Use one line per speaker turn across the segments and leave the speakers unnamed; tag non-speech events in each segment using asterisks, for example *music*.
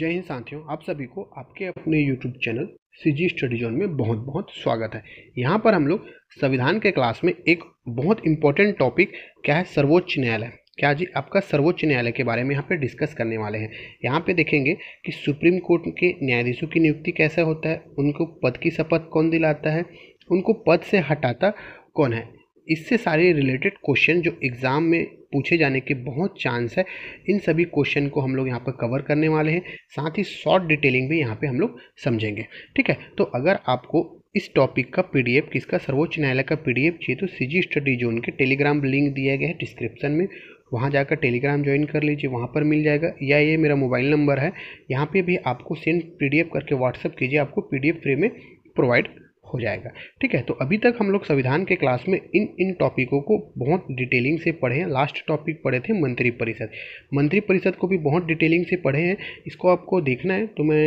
जय हिंद साथियों आप सभी को आपके अपने YouTube channel C G Study Zone में बहुत बहुत स्वागत है यहाँ पर हम लोग संविधान के क्लास में एक बहुत इंपॉर्टेंट टॉपिक क्या है सर्वोच्च न्यायालय क्या जी आपका सर्वोच्च न्यायालय के बारे में यहाँ पे डिस्कस करने वाले हैं यहाँ पे देखेंगे कि सुप्रीम कोर्ट के न्यायाधीशों की नियुक्ति कैसे होता है उनको पद की शपथ कौन दिलाता है उनको पद से हटाता कौन है इससे सारे रिलेटेड क्वेश्चन जो एग्ज़ाम में पूछे जाने के बहुत चांस है इन सभी क्वेश्चन को हम लोग यहाँ पर कवर करने वाले हैं साथ ही शॉर्ट डिटेलिंग भी यहाँ पे हम लोग समझेंगे ठीक है तो अगर आपको इस टॉपिक का पीडीएफ किसका सर्वोच्च न्यायालय का पीडीएफ चाहिए तो सीजी स्टडी जोन के टेलीग्राम लिंक दिया गया है डिस्क्रिप्शन में वहाँ जाकर टेलीग्राम ज्वाइन कर लीजिए वहाँ पर मिल जाएगा या ये मेरा मोबाइल नंबर है यहाँ पे भी आपको सेंड पीडीएफ करके व्हाट्सअप कीजिए आपको पीडीएफ फ्री में प्रोवाइड हो जाएगा ठीक है तो अभी तक हम लोग संविधान के क्लास में इन इन टॉपिकों को बहुत डिटेलिंग से पढ़े हैं लास्ट टॉपिक पढ़े थे मंत्री परिषद मंत्री परिषद को भी बहुत डिटेलिंग से पढ़े हैं इसको आपको देखना है तो मैं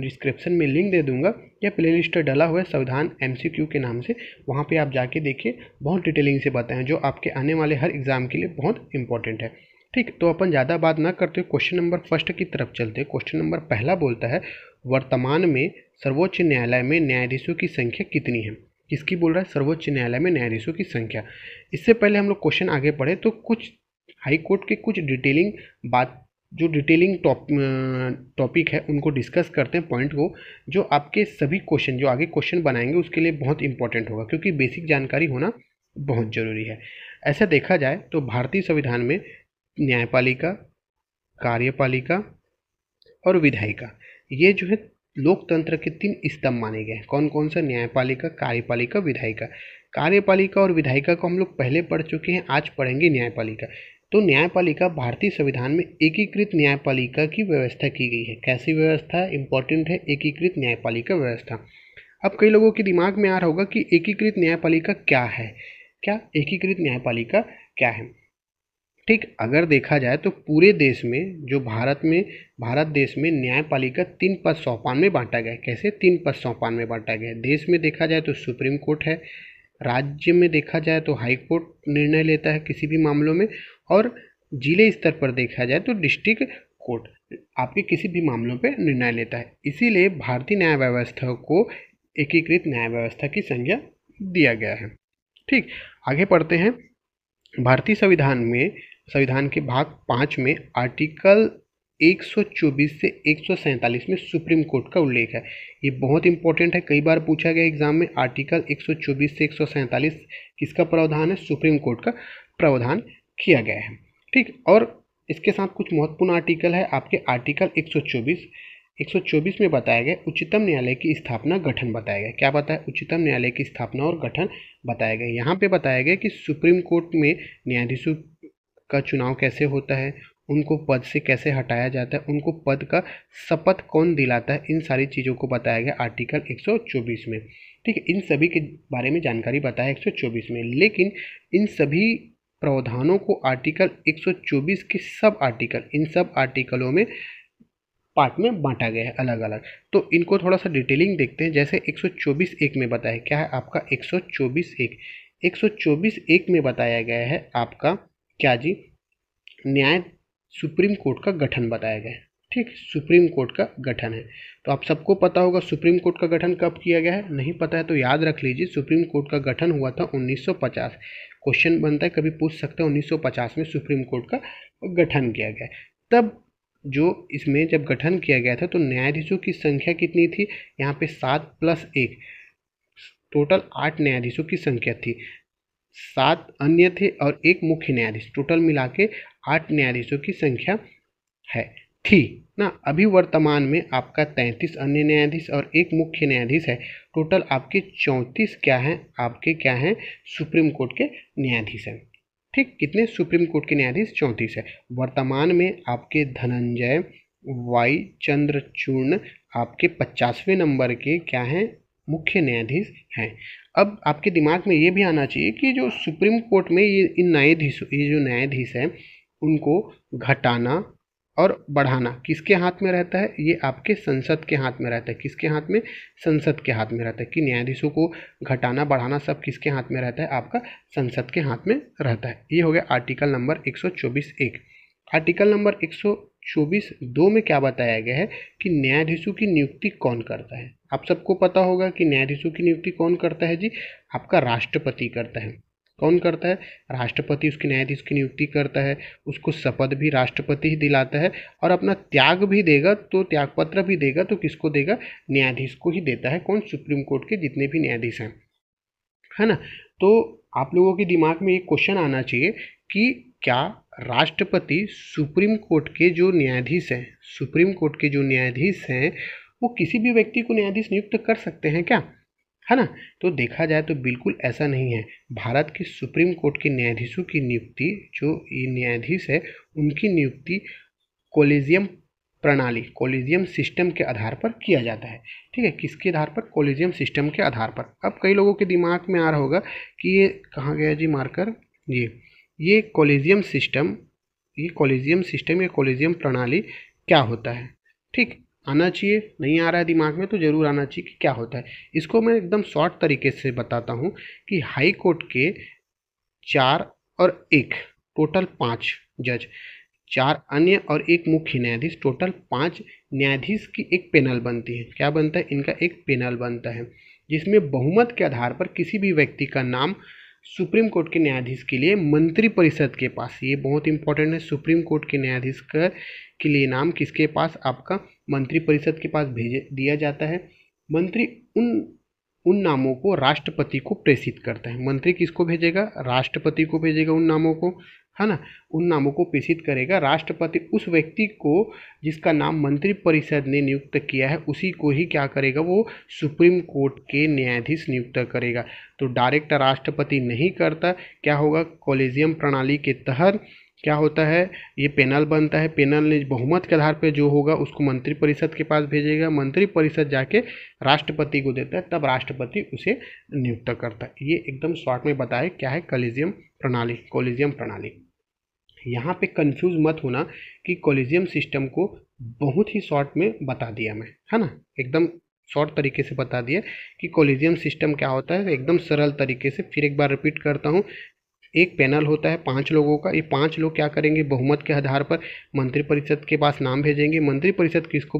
डिस्क्रिप्शन में लिंक दे दूंगा या प्ले लिस्ट डाला हुआ है संविधान एम के नाम से वहाँ पर आप जाके देखिए बहुत डिटेलिंग से बताएं जो आपके आने वाले हर एग्ज़ाम के लिए बहुत इंपॉर्टेंट है ठीक तो अपन ज़्यादा बात ना करते हुए क्वेश्चन नंबर फर्स्ट की तरफ चलते हैं क्वेश्चन नंबर पहला बोलता है वर्तमान में सर्वोच्च न्यायालय में न्यायाधीशों की संख्या कितनी है किसकी बोल रहा है सर्वोच्च न्यायालय में न्यायाधीशों की संख्या इससे पहले हम लोग क्वेश्चन आगे पढ़े तो कुछ हाई कोर्ट के कुछ डिटेलिंग बात जो डिटेलिंग टॉप टॉपिक है उनको डिस्कस करते हैं पॉइंट को जो आपके सभी क्वेश्चन जो आगे क्वेश्चन बनाएंगे उसके लिए बहुत इंपॉर्टेंट होगा क्योंकि बेसिक जानकारी होना बहुत ज़रूरी है ऐसा देखा जाए तो भारतीय संविधान में न्यायपालिका कार्यपालिका और विधायिका ये जो है लोकतंत्र के तीन स्तंभ माने गए हैं कौन कौन सा न्यायपालिका कार्यपालिका विधायिका कार्यपालिका और विधायिका को हम लोग पहले पढ़ चुके हैं आज पढ़ेंगे न्यायपालिका तो न्यायपालिका भारतीय संविधान में एकीकृत न्यायपालिका की व्यवस्था की गई है कैसी व्यवस्था इंपॉर्टेंट है एकीकृत न्यायपालिका व्यवस्था अब कई लोगों के दिमाग में आ रहा होगा कि एकीकृत न्यायपालिका क्या है क्या एकीकृत न्यायपालिका क्या है ठीक अगर देखा जाए तो पूरे देश में जो भारत में भारत देश में न्यायपालिका तीन पद सौपान में बांटा गया है कैसे तीन पद सौपान में बांटा गया है देश में देखा जाए तो सुप्रीम कोर्ट है राज्य में देखा जाए तो हाई कोर्ट निर्णय लेता है किसी भी मामलों में और जिले स्तर पर देखा जाए तो डिस्ट्रिक्ट कोर्ट आपके किसी भी मामलों पर निर्णय लेता है इसीलिए भारतीय न्याय व्यवस्था को एकीकृत न्याय व्यवस्था की संज्ञा दिया गया है ठीक आगे पढ़ते हैं भारतीय संविधान में संविधान के भाग पाँच में आर्टिकल 124 से एक में सुप्रीम कोर्ट का उल्लेख है ये बहुत इंपॉर्टेंट है कई बार पूछा गया एग्जाम में आर्टिकल 124 से एक किसका प्रावधान है सुप्रीम कोर्ट का प्रावधान किया गया है ठीक और इसके साथ कुछ महत्वपूर्ण आर्टिकल है आपके आर्टिकल 124 124 में बताया गया उच्चतम न्यायालय की स्थापना गठन बताया गया क्या बताया उच्चतम न्यायालय की स्थापना और गठन बताया गया यहाँ पे बताया गया कि सुप्रीम कोर्ट में न्यायाधीशों का चुनाव कैसे होता है उनको पद से कैसे हटाया जाता है उनको पद का शपथ कौन दिलाता है इन सारी चीज़ों को बताया गया आर्टिकल 124 में ठीक है इन सभी के बारे में जानकारी बताया 124 में लेकिन इन सभी प्रावधानों को आर्टिकल 124 के सब आर्टिकल इन सब आर्टिकलों में पार्ट में बांटा गया है अलग अलग तो इनको थोड़ा सा डिटेलिंग देखते हैं जैसे 124 एक में बताया क्या है आपका 124 एक 124 एक में बताया गया है आपका क्या जी न्याय सुप्रीम कोर्ट का गठन बताया गया है ठीक सुप्रीम कोर्ट का गठन है तो आप सबको पता होगा सुप्रीम कोर्ट का गठन कब किया गया है नहीं पता है तो याद रख लीजिए सुप्रीम कोर्ट का गठन हुआ था 1950 क्वेश्चन बनता है कभी पूछ सकते हैं 1950 में सुप्रीम कोर्ट का गठन किया गया तब जो इसमें जब गठन किया गया था तो न्यायाधीशों की संख्या कितनी थी यहाँ पे सात प्लस एक टोटल आठ न्यायाधीशों की संख्या थी सात अन्य थे और एक मुख्य न्यायाधीश टोटल मिला के आठ न्यायाधीशों की संख्या है थी ना अभी वर्तमान में आपका तैंतीस अन्य न्यायाधीश और एक मुख्य न्यायाधीश है टोटल आपके चौंतीस क्या हैं आपके क्या हैं सुप्रीम कोर्ट के न्यायाधीश हैं ठीक कितने सुप्रीम कोर्ट के न्यायाधीश चौंतीस है वर्तमान में आपके धनंजय वाई चंद्रचूर्ण आपके पचासवें नंबर के क्या हैं मुख्य न्यायाधीश हैं अब आपके दिमाग में ये भी आना चाहिए कि जो सुप्रीम कोर्ट में ये इन न्यायाधीशों ये जो न्यायाधीश हैं उनको घटाना और बढ़ाना किसके हाथ में रहता है ये आपके संसद के हाथ में रहता है किसके हाथ में संसद के हाथ में रहता है कि न्यायाधीशों को घटाना बढ़ाना सब किसके हाथ में रहता है आपका संसद के हाथ में रहता है ये हो गया आर्टिकल नंबर चौबीस एक आर्टिकल नंबर सौ चौबीस दो में क्या बताया गया है कि न्यायाधीशों की नियुक्ति कौन करता है आप सबको पता होगा कि न्यायाधीशों की नियुक्ति कौन करता है जी आपका राष्ट्रपति करता है कौन करता है राष्ट्रपति उसके न्यायाधीश की नियुक्ति करता है उसको शपथ भी राष्ट्रपति ही दिलाता है और अपना त्याग भी देगा तो त्यागपत्र भी देगा तो किसको देगा न्यायाधीश को ही देता है कौन सुप्रीम कोर्ट के जितने भी न्यायाधीश हैं है ना तो आप लोगों के दिमाग में एक क्वेश्चन आना चाहिए कि क्या राष्ट्रपति सुप्रीम कोर्ट के जो न्यायाधीश हैं सुप्रीम कोर्ट के जो न्यायाधीश हैं वो किसी भी व्यक्ति को न्यायाधीश नियुक्त कर सकते हैं क्या है ना तो देखा जाए तो बिल्कुल ऐसा नहीं है भारत के सुप्रीम कोर्ट के न्यायाधीशों की नियुक्ति जो ये न्यायाधीश है उनकी नियुक्ति कोलेजियम प्रणाली कोलिजियम सिस्टम के आधार पर किया जाता है ठीक है किसके आधार पर कोलिजियम सिस्टम के आधार पर अब कई लोगों के दिमाग में आ रहा होगा कि ये कहाँ गया जी मार्कर ये ये कोलिजियम सिस्टम ये कोलिजियम सिस्टम या कोलिजियम प्रणाली क्या होता है ठीक आना चाहिए नहीं आ रहा है दिमाग में तो ज़रूर आना चाहिए कि क्या होता है इसको मैं एकदम शॉर्ट तरीके से बताता हूँ कि हाई कोर्ट के चार और एक टोटल पाँच जज चार अन्य और एक मुख्य न्यायाधीश टोटल पाँच न्यायाधीश की एक पैनल बनती है क्या बनता है इनका एक पैनल बनता है जिसमें बहुमत के आधार पर किसी भी व्यक्ति का नाम सुप्रीम कोर्ट के न्यायाधीश के लिए मंत्रिपरिषद के पास ये बहुत इंपॉर्टेंट है सुप्रीम कोर्ट के न्यायाधीश कर के लिए नाम किसके पास आपका मंत्रिपरिषद के पास भेज दिया जाता है मंत्री उन उन नामों को राष्ट्रपति को प्रेषित करता है मंत्री किसको भेजेगा राष्ट्रपति को भेजेगा उन नामों को है ना उन नामों को प्रेषित करेगा राष्ट्रपति उस व्यक्ति को जिसका नाम मंत्रिपरिषद ने नियुक्त किया है उसी को ही क्या करेगा वो सुप्रीम कोर्ट के न्यायाधीश नियुक्त करेगा तो डायरेक्ट राष्ट्रपति नहीं करता क्या होगा कॉलेजियम प्रणाली के तहत क्या होता है ये पैनल बनता है पैनल ने बहुमत के आधार पे जो होगा उसको मंत्रिपरिषद के पास भेजेगा मंत्रिपरिषद जाके राष्ट्रपति को देता है तब राष्ट्रपति उसे नियुक्त करता है ये एकदम शॉर्ट में बताए क्या है कॉलेजियम प्रणाली कॉलेजियम प्रणाली यहाँ पे कंफ्यूज मत होना कि कॉलेजियम सिस्टम को बहुत ही शॉर्ट में बता दिया मैं है ना एकदम शॉर्ट तरीके से बता दिया कि कॉलेजियम सिस्टम क्या होता है एकदम सरल तरीके से फिर एक बार रिपीट करता हूँ एक पैनल होता है पाँच लोगों का ये पाँच लोग क्या करेंगे बहुमत के आधार पर मंत्रिपरिषद के पास नाम भेजेंगे मंत्रिपरिषद किसको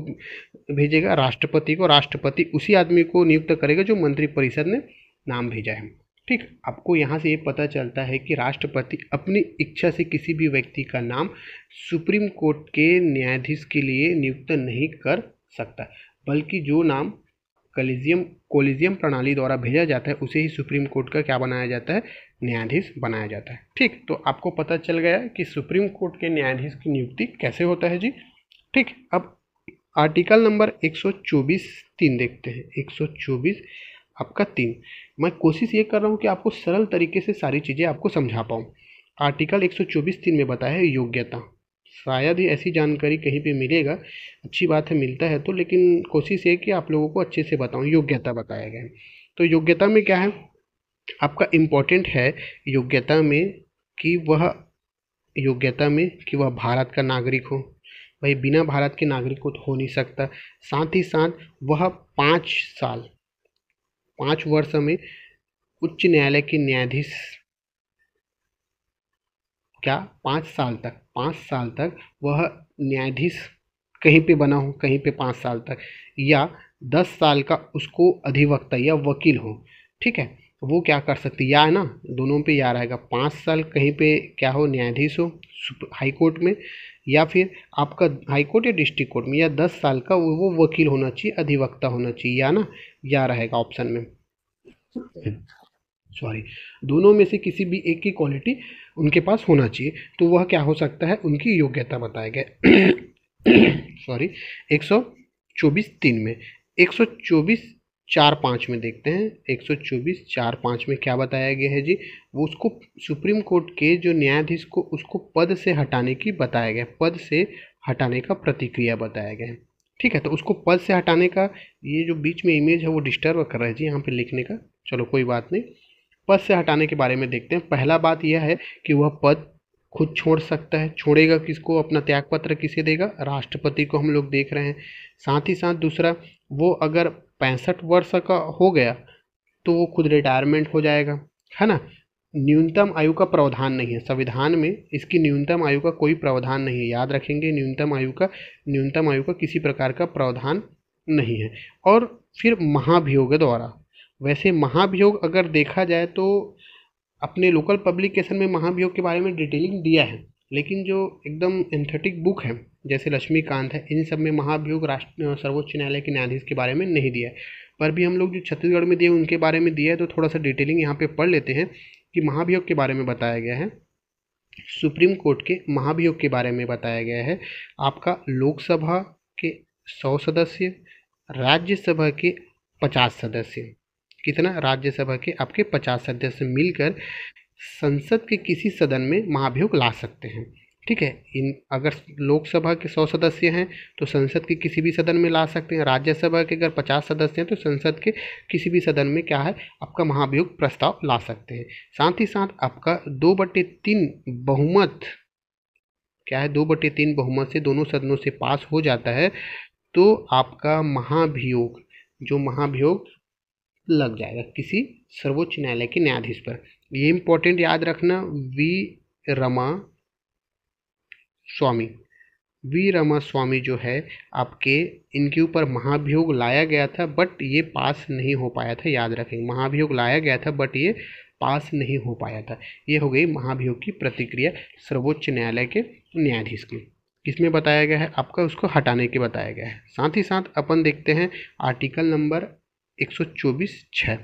भेजेगा राष्ट्रपति को राष्ट्रपति उसी आदमी को नियुक्त करेगा जो मंत्रिपरिषद ने नाम भेजा है ठीक आपको यहाँ से ये पता चलता है कि राष्ट्रपति अपनी इच्छा से किसी भी व्यक्ति का नाम सुप्रीम कोर्ट के न्यायाधीश के लिए नियुक्त नहीं कर सकता बल्कि जो नाम कलिजियम कोलिजियम प्रणाली द्वारा भेजा जाता है उसे ही सुप्रीम कोर्ट का क्या बनाया जाता है न्यायाधीश बनाया जाता है ठीक तो आपको पता चल गया कि सुप्रीम कोर्ट के न्यायाधीश की नियुक्ति कैसे होता है जी ठीक अब आर्टिकल नंबर 124 तीन देखते हैं 124 आपका तीन मैं कोशिश ये कर रहा हूँ कि आपको सरल तरीके से सारी चीज़ें आपको समझा पाऊँ आर्टिकल 124 तीन में बताया है योग्यता शायद ही ऐसी जानकारी कहीं पे मिलेगा अच्छी बात है मिलता है तो लेकिन कोशिश ये कि आप लोगों को अच्छे से बताऊँ योग्यता बताया गया है तो योग्यता में क्या है आपका इम्पोर्टेंट है योग्यता में कि वह योग्यता में कि वह भारत का नागरिक हो भाई बिना भारत के नागरिक को तो हो नहीं सकता साथ ही साथ वह पाँच साल पाँच वर्ष में उच्च न्यायालय के न्यायाधीश क्या पाँच साल तक पाँच साल तक वह न्यायाधीश कहीं पे बना हो कहीं पे पाँच साल तक या दस साल का उसको अधिवक्ता या वकील हो ठीक है तो वो क्या कर सकती या है ना दोनों पे या रहेगा पाँच साल कहीं पे क्या हो न्यायाधीश हो हाई कोर्ट में या फिर आपका हाई कोर्ट या डिस्ट्रिक्ट कोर्ट में या दस साल का वो, वो वकील होना चाहिए अधिवक्ता होना चाहिए या ना या रहेगा ऑप्शन में सॉरी दोनों में से किसी भी एक की क्वालिटी उनके पास होना चाहिए तो वह क्या हो सकता है उनकी योग्यता बताया गया *coughs* सॉरी एक सौ चौबीस तीन में एक सौ चौबीस चार पाँच में देखते हैं एक सौ चौबीस चार पाँच में क्या बताया गया है जी वो उसको सुप्रीम कोर्ट के जो न्यायाधीश को उसको पद से हटाने की बताया गया पद से हटाने का प्रतिक्रिया बताया गया है ठीक है तो उसको पद से हटाने का ये जो बीच में इमेज है वो डिस्टर्ब कर रहा है जी यहाँ पे लिखने का चलो कोई बात नहीं पद से हटाने के बारे में देखते हैं पहला बात यह है कि वह पद खुद छोड़ सकता है छोड़ेगा किसको अपना त्यागपत्र किसे देगा राष्ट्रपति को हम लोग देख रहे हैं साथ ही साथ दूसरा वो अगर पैंसठ वर्ष का हो गया तो वो खुद रिटायरमेंट हो जाएगा है ना न्यूनतम आयु का प्रावधान नहीं है संविधान में इसकी न्यूनतम आयु का कोई प्रावधान नहीं है याद रखेंगे न्यूनतम आयु का न्यूनतम आयु का किसी प्रकार का प्रावधान नहीं है और फिर महाभियोग द्वारा वैसे महाभियोग अगर देखा जाए तो अपने लोकल पब्लिकेशन में महाभियोग के बारे में डिटेलिंग दिया है लेकिन जो एकदम एंथेटिक बुक है जैसे लक्ष्मीकांत है इन सब में महाभियोग राष्ट्र सर्वोच्च न्यायालय के न्यायाधीश के बारे में नहीं दिया है पर भी हम लोग जो छत्तीसगढ़ में दिए उनके बारे में दिया है तो थोड़ा सा डिटेलिंग यहाँ पे पढ़ लेते हैं कि महाभियोग के बारे में बताया गया है सुप्रीम कोर्ट के महाभियोग के बारे में बताया गया है आपका लोकसभा के सौ सदस्य राज्यसभा के पचास सदस्य कितना राज्यसभा के आपके पचास सदस्य मिलकर संसद के किसी सदन में महाभियोग ला सकते हैं ठीक है इन अगर लोकसभा के सौ सदस्य हैं तो संसद के किसी भी सदन में ला सकते हैं राज्यसभा के अगर पचास सदस्य हैं तो संसद के किसी भी सदन में क्या है आपका महाभियोग प्रस्ताव ला सकते हैं साथ ही साथ आपका दो बटे तीन बहुमत क्या है दो बटे तीन बहुमत से दोनों सदनों से पास हो जाता है तो आपका महाभियोग जो महाभियोग लग जाएगा किसी सर्वोच्च न्यायालय के न्यायाधीश पर ये इम्पोर्टेंट याद रखना V Ramaswamy V Ramaswamy जो है आपके इनके ऊपर महाभियोग लाया गया था बट ये पास नहीं हो पाया था याद रखें महाभियोग लाया गया था बट ये पास नहीं हो पाया था ये हो गई महाभियोग की प्रतिक्रिया सर्वोच्च न्यायालय के न्यायाधीश की किसमें बताया गया है आपका उसको हटाने के बताया गया है साथ ही साथ अपन देखते हैं आर्टिकल नंबर एक सौ चौबीस छः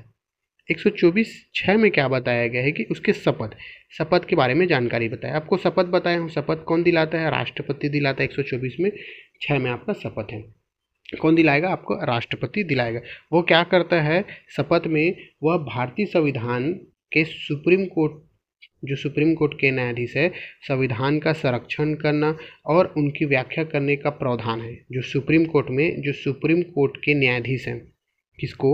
चौबीस छः में क्या बताया गया है कि उसके शपथ शपथ के बारे में जानकारी बताया आपको शपथ बताया हूँ शपथ कौन दिलाता है राष्ट्रपति दिलाता है चौबीस में छः में आपका शपथ है कौन दिलाएगा आपको राष्ट्रपति दिलाएगा वो क्या करता है शपथ में वह भारतीय संविधान के सुप्रीम कोर्ट जो सुप्रीम कोर्ट के न्यायाधीश है संविधान का संरक्षण करना और उनकी व्याख्या करने का प्रावधान है जो सुप्रीम कोर्ट में जो सुप्रीम कोर्ट के न्यायाधीश हैं किसको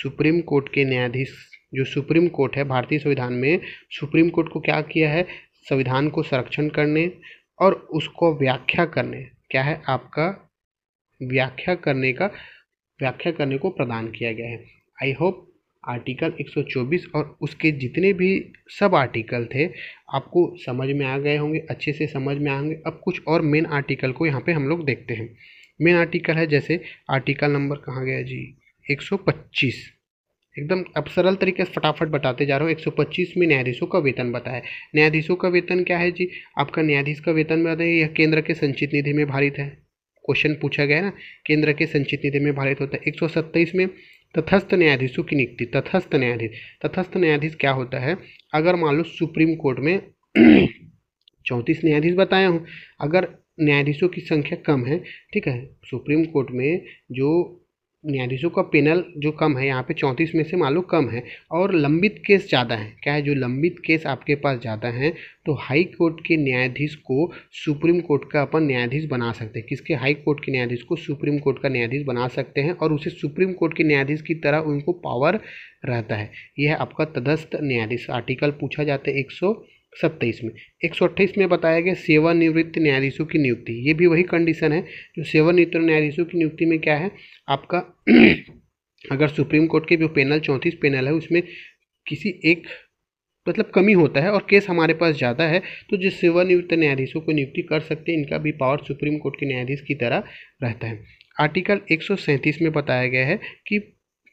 सुप्रीम कोर्ट के न्यायाधीश जो सुप्रीम कोर्ट है भारतीय संविधान में सुप्रीम कोर्ट को क्या किया है संविधान को संरक्षण करने और उसको व्याख्या करने क्या है आपका व्याख्या करने का व्याख्या करने को प्रदान किया गया है आई होप आर्टिकल 124 और उसके जितने भी सब आर्टिकल थे आपको समझ में आ गए होंगे अच्छे से समझ में आएंगे अब कुछ और मेन आर्टिकल को यहाँ पे हम लोग देखते हैं मेन आर्टिकल है जैसे आर्टिकल नंबर कहाँ गया जी 125 एकदम अब सरल तरीके से फटाफट बताते जा रहा हूँ एक सौ पच्चीस में न्यायाधीशों का वेतन बताया न्यायाधीशों का वेतन क्या है जी आपका न्यायाधीश का वेतन बताए यह केंद्र के संचित निधि में भारित है क्वेश्चन पूछा गया ना केंद्र के संचित निधि में भारित होता है एक में तथस्थ न्यायाधीशों की नियुक्ति तथस्थ न्यायाधीश तथस्थ न्यायाधीश क्या होता है अगर मान लो सुप्रीम कोर्ट में *clears throat* चौंतीस न्यायाधीश बताया हूँ अगर न्यायाधीशों की संख्या कम है ठीक है सुप्रीम कोर्ट में जो न्यायाधीशों का पेनल जो कम है यहाँ पे चौंतीस में से मान लो कम है और लंबित केस ज़्यादा है क्या है जो लंबित केस आपके पास ज़्यादा हैं तो हाई कोर्ट के न्यायाधीश को सुप्रीम कोर्ट का अपन न्यायाधीश बना सकते हैं किसके हाई कोर्ट के न्यायाधीश को सुप्रीम कोर्ट का न्यायाधीश बना सकते हैं और उसे सुप्रीम कोर्ट के न्यायाधीश की तरह उनको पावर रहता है यह आपका तदस्थ न्यायाधीश आर्टिकल पूछा जाता है एक सौ सत्ताईस में एक सौ अट्ठाईस में बताया गया सेवानिवृत्त न्यायाधीशों की नियुक्ति ये भी वही कंडीशन है जो सेवानिवृत्त न्यायाधीशों की नियुक्ति में क्या है आपका *clears throat* अगर सुप्रीम कोर्ट के जो पैनल चौंतीस पैनल है उसमें किसी एक मतलब कमी होता है और केस हमारे पास ज़्यादा है तो जिस सेवानिवृत्त न्यायाधीशों को नियुक्ति कर सकते हैं इनका भी पावर सुप्रीम कोर्ट के न्यायाधीश की तरह रहता है आर्टिकल एक में बताया गया है कि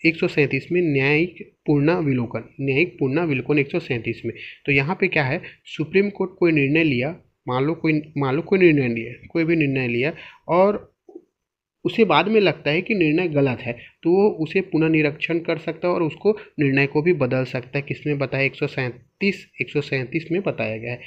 एक में न्यायिक पूर्णाविलोकन न्यायिक पूर्णाविलोकन एक में तो यहाँ पे क्या है सुप्रीम कोर्ट कोई निर्णय लिया मान लो कोई मान लो कोई निर्णय लिया कोई भी निर्णय लिया और उसे बाद में लगता है कि निर्णय गलत है तो वो उसे पुनः निरीक्षण कर सकता है और उसको निर्णय को भी बदल सकता है किसने बताया एक सौ सैंतीस एक सौ सैंतीस में बताया गया है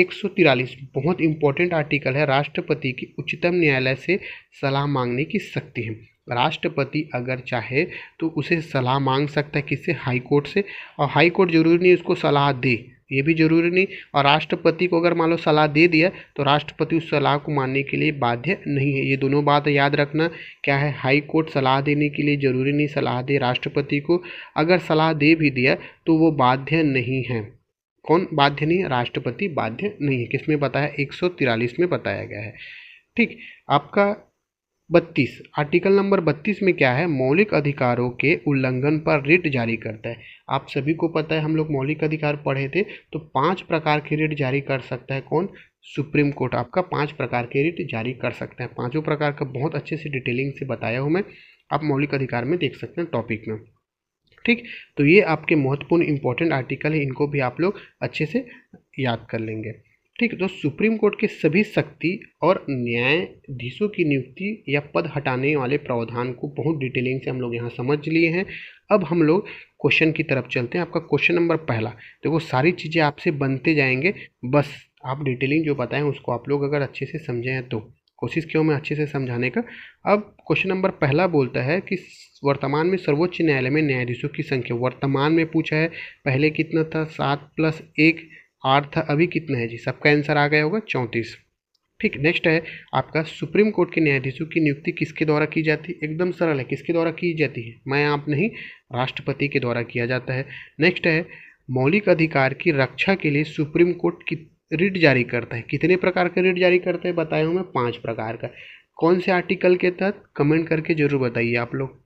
एक सौ तिरालीस बहुत इंपॉर्टेंट आर्टिकल है राष्ट्रपति की उच्चतम न्यायालय से सलाह मांगने की शक्ति है राष्ट्रपति अगर चाहे तो उसे सलाह मांग सकता है किससे हाई कोर्ट से और हाई कोर्ट जरूरी नहीं उसको सलाह दे ये भी जरूरी नहीं और राष्ट्रपति को अगर मान लो सलाह दे दिया तो राष्ट्रपति उस सलाह को मानने के लिए बाध्य नहीं है ये दोनों बात याद रखना क्या है हाई कोर्ट सलाह देने के लिए जरूरी नहीं सलाह दे राष्ट्रपति को अगर सलाह दे भी दिया तो वो बाध्य नहीं है कौन बाध्य नहीं राष्ट्रपति बाध्य नहीं है किसमें बताया एक में बताया गया है ठीक आपका बत्तीस आर्टिकल नंबर बत्तीस में क्या है मौलिक अधिकारों के उल्लंघन पर रिट जारी करता है आप सभी को पता है हम लोग मौलिक अधिकार पढ़े थे तो पांच प्रकार के रिट जारी कर सकता है कौन सुप्रीम कोर्ट आपका पांच प्रकार के रिट जारी कर सकते हैं पांचों प्रकार का बहुत अच्छे से डिटेलिंग से बताया हूँ मैं आप मौलिक अधिकार में देख सकते हैं टॉपिक में ठीक तो ये आपके महत्वपूर्ण इंपॉर्टेंट आर्टिकल है इनको भी आप लोग अच्छे से याद कर लेंगे ठीक है तो सुप्रीम कोर्ट के सभी शक्ति और न्यायाधीशों की नियुक्ति या पद हटाने वाले प्रावधान को बहुत डिटेलिंग से हम लोग यहाँ समझ लिए हैं अब हम लोग क्वेश्चन की तरफ चलते हैं आपका क्वेश्चन नंबर पहला देखो सारी चीज़ें आपसे बनते जाएंगे बस आप डिटेलिंग जो बताएं उसको आप लोग अगर अच्छे से समझें तो कोशिश क्यों मैं अच्छे से समझाने का अब क्वेश्चन नंबर पहला बोलता है कि वर्तमान में सर्वोच्च न्यायालय में न्यायाधीशों की संख्या वर्तमान में पूछा है पहले कितना था सात प्लस एक आर्थ अभी कितना है जी सबका आंसर आ गया होगा चौंतीस ठीक नेक्स्ट है आपका सुप्रीम कोर्ट के न्यायाधीशों की नियुक्ति किसके द्वारा की जाती है एकदम सरल है किसके द्वारा की जाती है मैं आप नहीं राष्ट्रपति के द्वारा किया जाता है नेक्स्ट है मौलिक अधिकार की रक्षा के लिए सुप्रीम कोर्ट की रिट जारी करता है कितने प्रकार का रिट जारी करते हैं बताया हूँ मैं पाँच प्रकार का कौन से आर्टिकल के तहत कमेंट करके जरूर बताइए आप लोग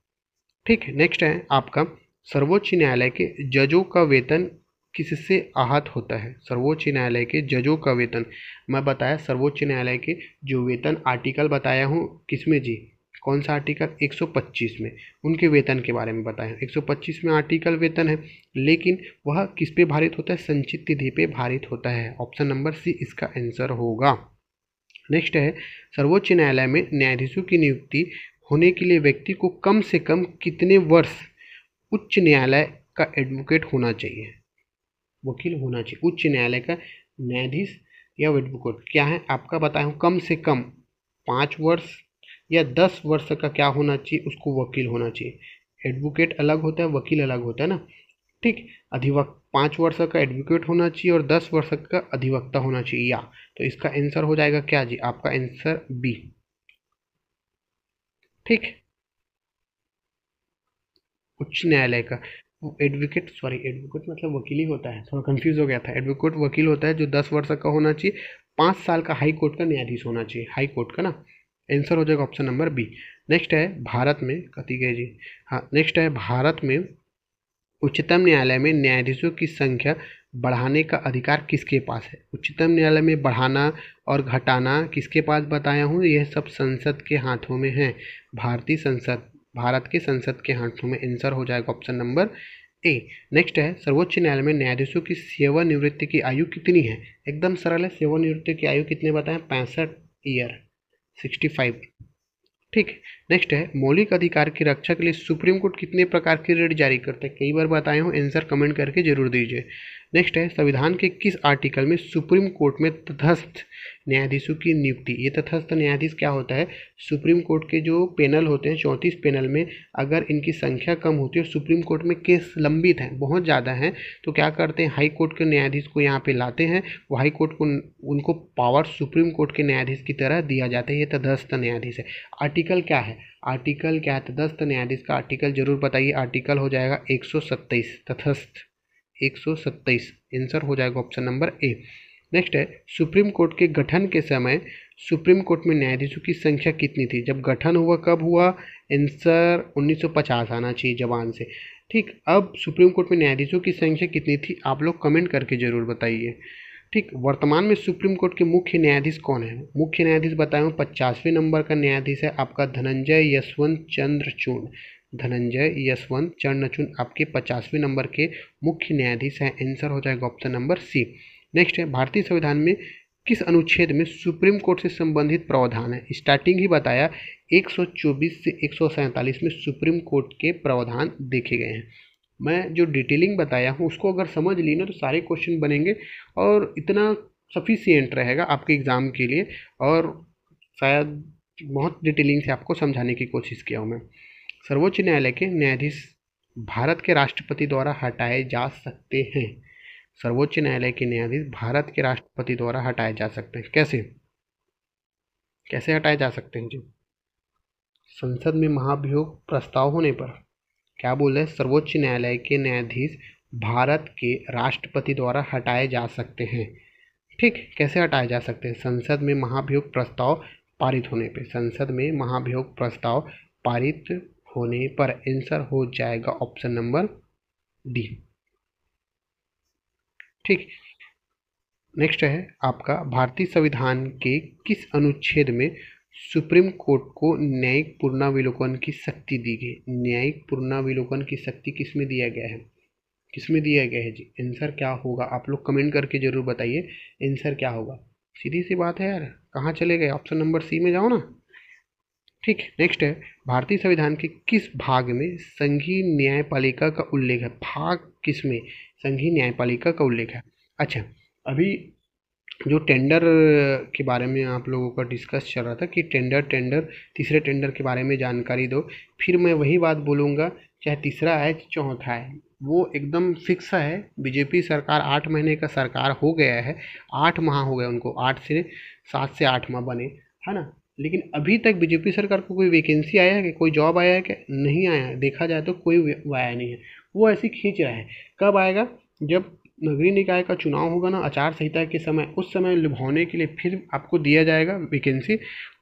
ठीक है नेक्स्ट है आपका सर्वोच्च न्यायालय के जजों का वेतन किससे आहत होता है सर्वोच्च न्यायालय के जजों का वेतन मैं बताया सर्वोच्च न्यायालय के जो वेतन आर्टिकल बताया हूँ किसमें जी कौन सा आर्टिकल 125 में उनके वेतन के बारे में बताया एक में आर्टिकल वेतन है लेकिन वह किस पे भारित होता है संचित तिथि पे भारित होता है ऑप्शन नंबर सी इसका आंसर होगा नेक्स्ट है सर्वोच्च न्यायालय में न्यायाधीशों की नियुक्ति होने के लिए व्यक्ति को कम से कम कितने वर्ष उच्च न्यायालय का एडवोकेट होना चाहिए वकील होना चाहिए उच्च न्यायालय का न्यायाधीश या एडवोकेट क्या है आपका बताया हूँ कम से कम पाँच वर्ष या दस वर्ष का क्या होना चाहिए उसको वकील होना चाहिए एडवोकेट अलग होता है वकील अलग होता है ना ठीक अधिवक पाँच वर्ष का एडवोकेट होना चाहिए और दस वर्ष का अधिवक्ता होना चाहिए या तो इसका आंसर हो जाएगा क्या जी आपका आंसर बी ठीक उच्च न्यायालय का एडवोकेट सॉरी एडवोकेट मतलब वकील ही होता है थोड़ा कंफ्यूज हो गया था एडवोकेट वकील होता है जो दस वर्ष का होना चाहिए पाँच साल का हाई कोर्ट का न्यायाधीश होना चाहिए हाई कोर्ट का ना आंसर हो जाएगा ऑप्शन नंबर बी नेक्स्ट है भारत में कति गए जी हाँ नेक्स्ट है भारत में उच्चतम न्यायालय में न्यायाधीशों की संख्या बढ़ाने का अधिकार किसके पास है उच्चतम न्यायालय में बढ़ाना और घटाना किसके पास बताया हूँ यह सब संसद के हाथों में है भारतीय संसद भारत की संसद के हाथों में आंसर हो जाएगा ऑप्शन नंबर ए नेक्स्ट है सर्वोच्च न्यायालय में न्यायाधीशों की सेवानिवृत्ति की आयु कितनी है एकदम सरल है सेवानिवृत्ति की आयु कितने बताएं पैंसठ ईयर सिक्सटी फाइव ठीक नेक्स्ट है मौलिक अधिकार की रक्षा के लिए सुप्रीम कोर्ट कितने प्रकार की रेट जारी करते हैं कई बार बताए हूँ आंसर कमेंट करके जरूर दीजिए नेक्स्ट है संविधान के किस आर्टिकल में सुप्रीम कोर्ट में तथस्थ न्यायाधीशों की नियुक्ति ये तथस्थ न्यायाधीश क्या होता है सुप्रीम कोर्ट के जो पैनल होते हैं चौंतीस पैनल में अगर इनकी संख्या कम होती है सुप्रीम कोर्ट में केस लंबित हैं बहुत ज़्यादा हैं तो क्या करते हैं हाई कोर्ट के न्यायाधीश को यहाँ पे लाते हैं वो हाई कोर्ट को उनको पावर सुप्रीम कोर्ट के न्यायाधीश की तरह दिया जाता है ये तथस्थ न्यायाधीश है आर्टिकल क्या है आर्टिकल क्या है तथस्थ न्यायाधीश का आर्टिकल जरूर बताइए आर्टिकल हो जाएगा एक तथस्थ एक आंसर हो जाएगा ऑप्शन नंबर ए नेक्स्ट है सुप्रीम कोर्ट के गठन के समय सुप्रीम कोर्ट में न्यायाधीशों की संख्या कितनी थी जब गठन हुआ कब हुआ आंसर 1950 आना चाहिए जवान से ठीक अब सुप्रीम कोर्ट में न्यायाधीशों की संख्या कितनी थी आप लोग कमेंट करके ज़रूर बताइए ठीक वर्तमान में सुप्रीम कोर्ट के मुख्य न्यायाधीश कौन है मुख्य न्यायाधीश बताएँ पचासवें नंबर का न्यायाधीश है आपका धनंजय यशवंत चंद्रचूड़ धनंजय यशवंत चंद्रचूड़ आपके पचासवें नंबर के मुख्य न्यायाधीश हैं आंसर हो जाएगा ऑप्शन नंबर सी नेक्स्ट है भारतीय संविधान में किस अनुच्छेद में सुप्रीम कोर्ट से संबंधित प्रावधान है स्टार्टिंग ही बताया 124 से एक में सुप्रीम कोर्ट के प्रावधान देखे गए हैं मैं जो डिटेलिंग बताया हूँ उसको अगर समझ ली ना तो सारे क्वेश्चन बनेंगे और इतना सफिशियंट रहेगा आपके एग्ज़ाम के लिए और शायद बहुत डिटेलिंग से आपको समझाने की कोशिश किया हूँ मैं सर्वोच्च न्यायालय के न्यायाधीश भारत के राष्ट्रपति द्वारा हटाए जा सकते हैं सर्वोच्च न्यायालय के न्यायाधीश भारत के राष्ट्रपति द्वारा हटाए जा सकते हैं कैसे कैसे हटाए जा सकते हैं जी संसद में महाभियोग प्रस्ताव होने पर क्या बोले सर्वोच्च न्यायालय के न्यायाधीश भारत के राष्ट्रपति द्वारा हटाए जा सकते हैं ठीक कैसे हटाए जा सकते हैं संसद में महाभियोग प्रस्ताव पारित होने पर संसद में महाभियोग प्रस्ताव पारित होने पर आंसर हो जाएगा ऑप्शन नंबर डी ठीक नेक्स्ट है आपका भारतीय संविधान के किस अनुच्छेद में सुप्रीम कोर्ट को न्यायिक पूर्णाविलोकन की शक्ति दी गई न्यायिक पूर्णाविलोकन की शक्ति किस में दिया गया है किस में दिया गया है जी आंसर क्या होगा आप लोग कमेंट करके जरूर बताइए आंसर क्या होगा सीधी सी बात है यार कहाँ चले गए ऑप्शन नंबर सी में जाओ ना ठीक नेक्स्ट है भारतीय संविधान के किस भाग में संघीय न्यायपालिका का उल्लेख है भाग किस में संघीय न्यायपालिका का उल्लेख है अच्छा अभी जो टेंडर के बारे में आप लोगों का डिस्कस चल रहा था कि टेंडर टेंडर तीसरे टेंडर के बारे में जानकारी दो फिर मैं वही बात बोलूँगा चाहे तीसरा है चाहे चौथा है वो एकदम फिक्स है बीजेपी सरकार आठ महीने का सरकार हो गया है आठ माह हो गया उनको आठ से सात से आठ माह बने है ना लेकिन अभी तक बीजेपी सरकार को कोई वैकेंसी आया है कि कोई जॉब आया है कि नहीं आया देखा जाए तो कोई आया नहीं है वो ऐसे खींच रहा है कब आएगा जब नगरीय निकाय का चुनाव होगा ना आचार संहिता के समय उस समय लुभाने के लिए फिर आपको दिया जाएगा वैकेंसी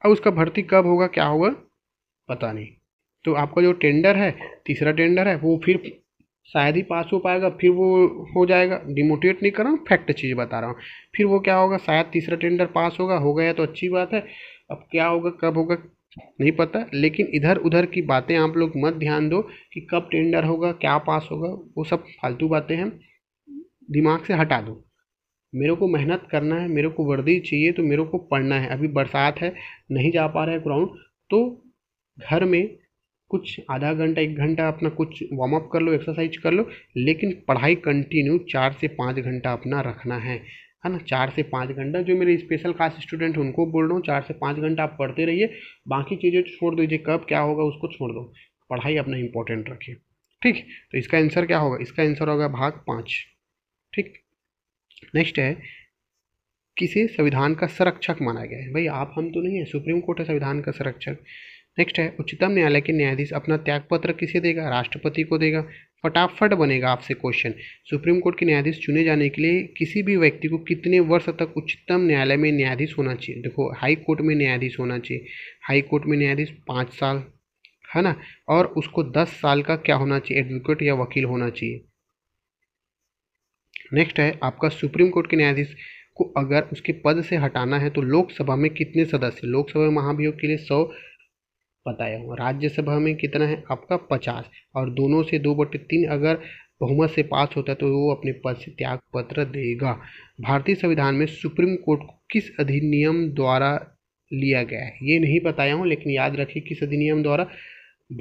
अब उसका भर्ती कब होगा क्या होगा पता नहीं तो आपका जो टेंडर है तीसरा टेंडर है वो फिर शायद ही पास हो पाएगा फिर वो हो जाएगा डिमोटिवेट नहीं कर रहा हूँ फैक्ट चीज़ बता रहा हूँ फिर वो क्या होगा शायद तीसरा टेंडर पास होगा हो गया तो अच्छी बात है अब क्या होगा कब होगा नहीं पता लेकिन इधर उधर की बातें आप लोग मत ध्यान दो कि कब टेंडर होगा क्या पास होगा वो सब फालतू बातें हैं दिमाग से हटा दो मेरे को मेहनत करना है मेरे को वर्दी चाहिए तो मेरे को पढ़ना है अभी बरसात है नहीं जा पा रहा है ग्राउंड तो घर में कुछ आधा घंटा एक घंटा अपना कुछ वार्म अप कर लो एक्सरसाइज कर लो लेकिन पढ़ाई कंटिन्यू चार से पाँच घंटा अपना रखना है है ना चार से पाँच घंटा जो मेरे स्पेशल क्लास स्टूडेंट उनको बोल रहा हूँ चार से पाँच घंटा आप पढ़ते रहिए बाकी चीज़ें तो छोड़ दीजिए कब क्या होगा उसको छोड़ दो पढ़ाई अपना इंपॉर्टेंट रखिए ठीक तो इसका आंसर क्या होगा इसका आंसर होगा भाग पाँच ठीक नेक्स्ट है किसे संविधान का संरक्षक माना गया है भाई आप हम तो नहीं है सुप्रीम कोर्ट है संविधान का संरक्षक नेक्स्ट है उच्चतम न्यायालय के न्यायाधीश अपना त्यागपत्र किसे देगा राष्ट्रपति को देगा फटाफट बनेगा आपसे क्वेश्चन सुप्रीम कोर्ट के न्यायाधीश चुने जाने के लिए किसी भी व्यक्ति को कितने वर्ष तक उच्चतम न्यायालय में न्यायाधीश होना चाहिए देखो हाई कोर्ट में न्यायाधीश होना चाहिए हाई कोर्ट में न्यायाधीश पाँच साल है ना और उसको दस साल का क्या होना चाहिए एडवोकेट या वकील होना चाहिए नेक्स्ट है आपका सुप्रीम कोर्ट के न्यायाधीश को अगर उसके पद से हटाना है तो लोकसभा में कितने सदस्य लोकसभा महाभियोग के लिए सौ बताया हुआ राज्यसभा में कितना है आपका पचास और दोनों से दो बटे तीन अगर बहुमत से पास होता है तो वो अपने पद से त्याग पत्र देगा भारतीय संविधान में सुप्रीम कोर्ट को किस अधिनियम द्वारा लिया गया है ये नहीं बताया हूँ लेकिन याद रखिए किस अधिनियम द्वारा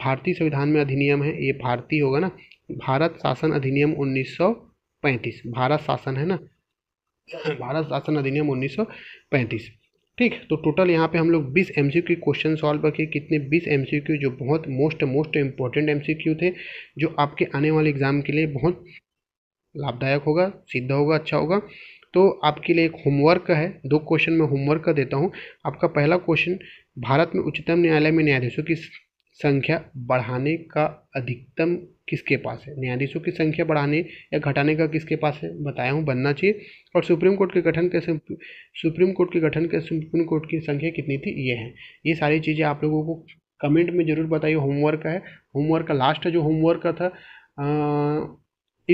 भारतीय संविधान में अधिनियम है ये भारतीय होगा ना भारत शासन अधिनियम 1935 भारत शासन है ना भारत शासन अधिनियम 1935 ठीक तो टोटल यहाँ पे हम लोग 20 एम के क्वेश्चन सॉल्व करके कितने 20 एम जो बहुत मोस्ट मोस्ट इम्पॉर्टेंट एम थे जो आपके आने वाले एग्जाम के लिए बहुत लाभदायक होगा सीधा होगा अच्छा होगा तो आपके लिए एक होमवर्क है दो क्वेश्चन मैं होमवर्क का देता हूँ आपका पहला क्वेश्चन भारत में उच्चतम न्यायालय में न्यायाधीशों की संख्या बढ़ाने का अधिकतम किसके पास है न्यायाधीशों की संख्या बढ़ाने या घटाने का किसके पास है बताया हूँ बनना चाहिए और सुप्रीम कोर्ट के गठन के सुप्रीम कोर्ट के गठन के सुप्रीम कोर्ट की संख्या कितनी थी ये है ये सारी चीज़ें आप लोगों को कमेंट में ज़रूर बताइए होमवर्क का है होमवर्क का लास्ट जो होमवर्क का था आ,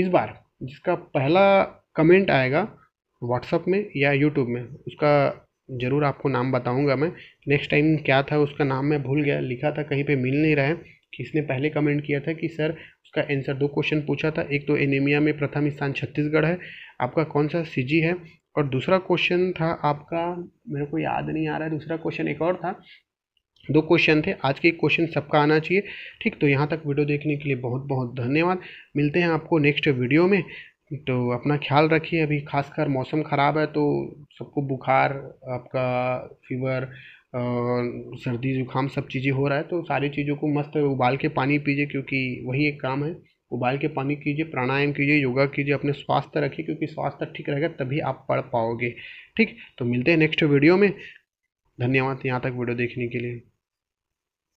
इस बार जिसका पहला कमेंट आएगा व्हाट्सअप में या यूट्यूब में उसका ज़रूर आपको नाम बताऊंगा मैं नेक्स्ट टाइम क्या था उसका नाम मैं भूल गया लिखा था कहीं पे मिल नहीं रहा है किसने पहले कमेंट किया था कि सर उसका आंसर दो क्वेश्चन पूछा था एक तो एनीमिया में प्रथम स्थान छत्तीसगढ़ है आपका कौन सा सी है और दूसरा क्वेश्चन था आपका मेरे को याद नहीं आ रहा है दूसरा क्वेश्चन एक और था दो क्वेश्चन थे आज के क्वेश्चन सबका आना चाहिए ठीक तो यहाँ तक वीडियो देखने के लिए बहुत बहुत धन्यवाद मिलते हैं आपको नेक्स्ट वीडियो में तो अपना ख्याल रखिए अभी खासकर मौसम ख़राब है तो सबको बुखार आपका फीवर सर्दी ज़ुकाम सब चीज़ें हो रहा है तो सारी चीज़ों को मस्त उबाल के पानी पीजिए क्योंकि वही एक काम है उबाल के पानी कीजिए प्राणायाम कीजिए योगा कीजिए अपने स्वास्थ्य रखिए क्योंकि स्वास्थ्य ठीक रहेगा तभी आप पढ़ पाओगे ठीक तो मिलते हैं नेक्स्ट वीडियो में धन्यवाद यहाँ तक वीडियो देखने के लिए